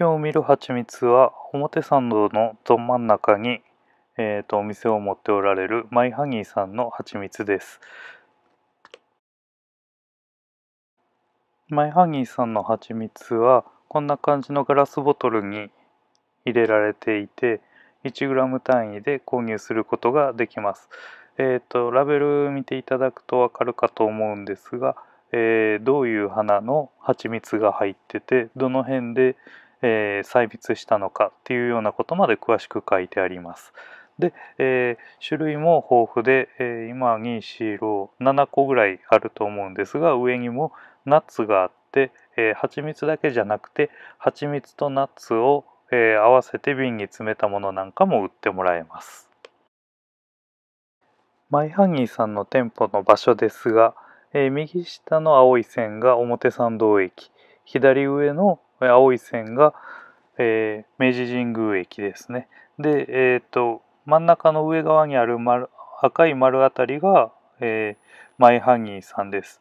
京見るはちみつは表参道のど真ん中に、えーと、お店を持っておられるマイハニーさんのはちみつです。マイハニーさんのはちみつはこんな感じのガラスボトルに入れられていて 1g 単位で購入することができます。えーと、ラベル見ていただくと分かるかと思うんですが、えー、どういう花の蜂蜜が入っててどの辺で、えー、採筆したのかっていうようなことまで詳しく書いてあります。で、えー、種類も豊富で、えー、今247個ぐらいあると思うんですが上にもナッツがあって、えー、蜂蜜だけじゃなくて蜂蜜とナッツを、え合わせて瓶に詰めたものなんかも売ってもらえます。マイハニーさんの店舗の場所ですが、え右下の青い線が表参道駅左上の青い線が、えー、明治神宮駅ですね。で、えーと、真ん中の上側にある丸赤い丸あたりが、えー、マイハニーさんです。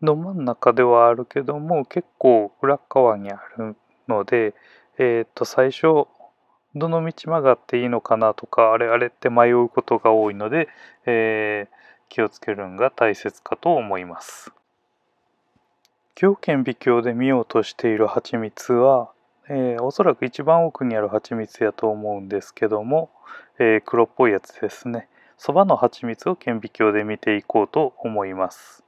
ど真ん中ではあるけども結構裏側にあるので、えー、と最初どの道曲がっていいのかなとかあれあれって迷うことが多いので、えー、気をつけるのが大切かと思います。京県微鏡で見ようとしている蜂蜜は、えー、おそらく一番奥にある蜂蜜やと思うんですけども、えー、黒っぽいやつですねそばの蜂蜜を顕微鏡で見ていこうと思います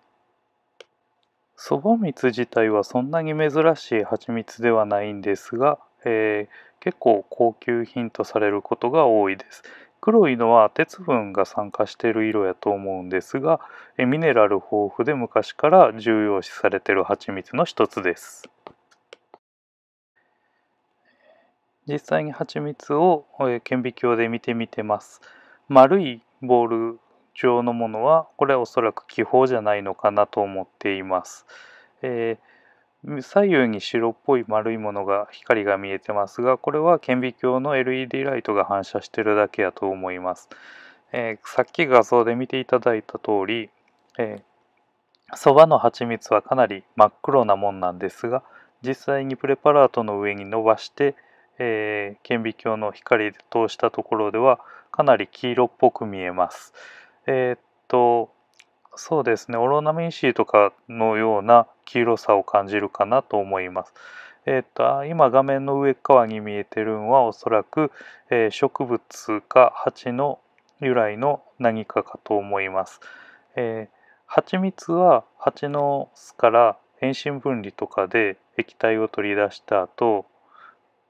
そば蜜自体はそんなに珍しい蜂蜜ではないんですが、えー、結構高級品とされることが多いです黒いのは鉄分が酸化している色やと思うんですがミネラル豊富で昔から重要視されている蜂蜜の一つです実際に蜂蜜を顕微鏡で見てみてます丸いボール状のものはこれはおそらく気泡じゃないのかなと思っています、えー左右に白っぽい丸いものが光が見えてますがこれは顕微鏡の LED ライトが反射してるだけやと思います、えー、さっき画像で見ていただいた通り、えー、そばの蜂蜜はかなり真っ黒なもんなんですが実際にプレパラートの上に伸ばして、えー、顕微鏡の光で通したところではかなり黄色っぽく見えますえー、っとそうですねオロナミン C とかのような黄色さを感じるかなと思います。えーと、今画面の上側に見えてるのはおそらく、えー、植物か蜂の由来の何かかと思います。えー、蜂蜜は蜂の巣から遠心分離とかで液体を取り出した後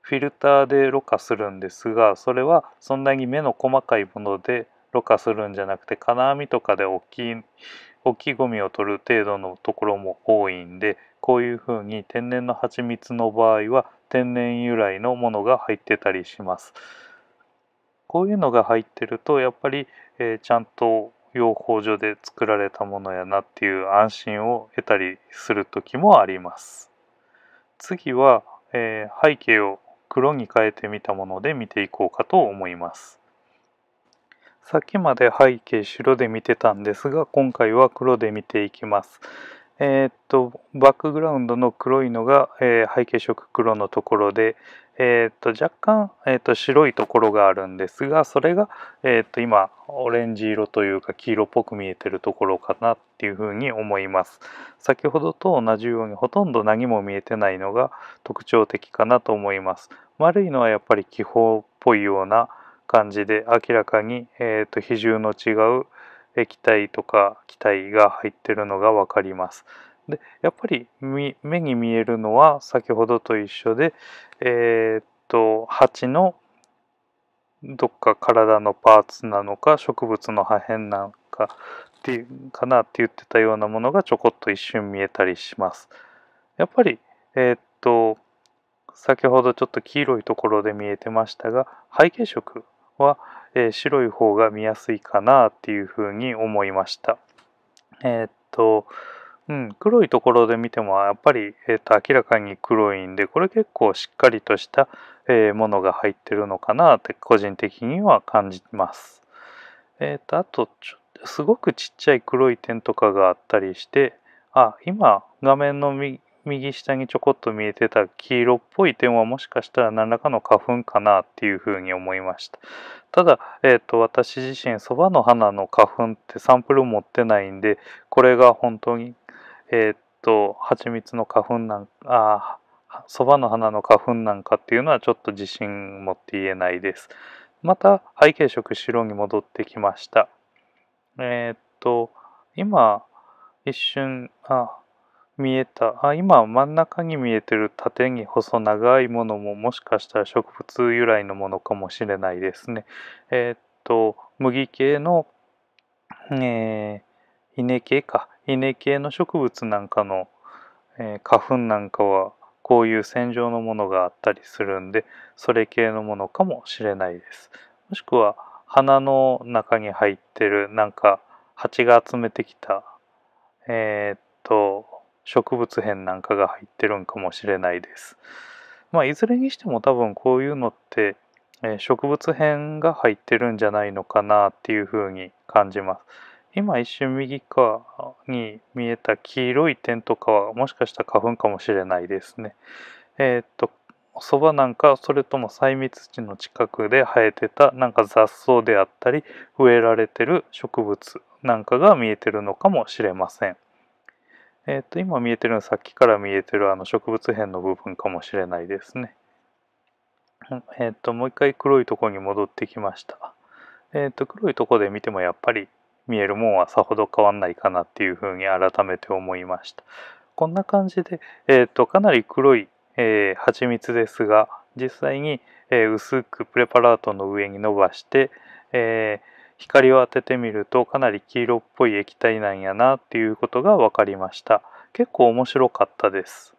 フィルターでろ過するんですがそれはそんなに目の細かいものでろ過するんじゃなくて金網とかで大きい大きいゴミを取る程度のところも多いんでこういうふうに天然の蜂蜜の場合は天然由来のものが入ってたりします。こういうのが入ってるとやっぱり、えー、ちゃんと養蜂場で作られたものやなっていう安心を得たりする時もあります。次は、えー、背景を黒に変えてみたもので見ていこうかと思います。さっきまで背景白で見てたんですが、今回は黒で見ていきます。えー、っと、バックグラウンドの黒いのが、えー、背景色黒のところで、えー、っと、若干、えっと、白いところがあるんですが、それが、えっと、今、オレンジ色というか黄色っぽく見えてるところかなっていうふうに思います。先ほどと同じように、ほとんど何も見えてないのが特徴的かなと思います。丸いのはやっぱり気泡っぽいような、感じで明らかに、えーと、比重の違う液体とか気体が入ってるのが分かります。でやっぱり目に見えるのは先ほどと一緒で、えーと、蜂のどっか体のパーツなのか植物の破片なのかっていうかなって言ってたようなものがちょこっと一瞬見えたりします。やっぱり、えー、っと先ほどちょっと黄色いところで見えてましたが背景色は、えー、白い方が見やすいかなっていうふうに思いました。えー、っと、うん、黒いところで見てもやっぱり、えー、と明らかに黒いんでこれ結構しっかりとした、えー、ものが入ってるのかなって個人的には感じます。えっ、とあとちょっとすごくちっちゃい黒い点とかがあったりしてあ今画面の右右下にちょこっと見えてた黄色っぽい点はもしかしたら何らかの花粉かなっていうふうに思いました。ただ、えーと、私自身そばの花の花粉ってサンプル持ってないんでこれが本当にえっ、ー、と蜂蜜の花粉なんあそばの花の花粉なんかっていうのはちょっと自信持って言えないです。また背景色白に戻ってきました。えっ、ー、と今一瞬あ見えたあ今真ん中に見えてる縦に細長いものももしかしたら植物由来のものかもしれないですね。えー、っと麦系の、えー、稲系か稲系の植物なんかの、えー、花粉なんかはこういう線状のものがあったりするんでそれ系のものかもしれないです。もしくは花の中に入ってるなんか蜂が集めてきたえー、っと植物片なんかが入ってるんかもしれないです。まあ、いずれにしても多分こういうのって、え植物片が入ってるんじゃないのかなっていうふうに感じます。今一瞬右側に見えた黄色い点とかはもしかしたら花粉かもしれないですね。えー、っと、そばなんかそれとも細密地の近くで生えてたなんか雑草であったり植えられてる植物なんかが見えてるのかもしれません。えっ、ー、と、今見えてるのはさっきから見えてるあの植物片の部分かもしれないですね。えっ、ー、と、もう一回黒いとこに戻ってきました。えっ、ー、と、黒いとこで見てもやっぱり見えるもんはさほど変わんないかなっていうふうに改めて思いました。こんな感じで、えっ、と、かなり黒い、えー、蜂蜜ですが、実際に、え薄くプレパラートの上に伸ばして、えー光を当ててみるとかなり黄色っぽい液体なんやなっていうことが分かりました。結構面白かったです。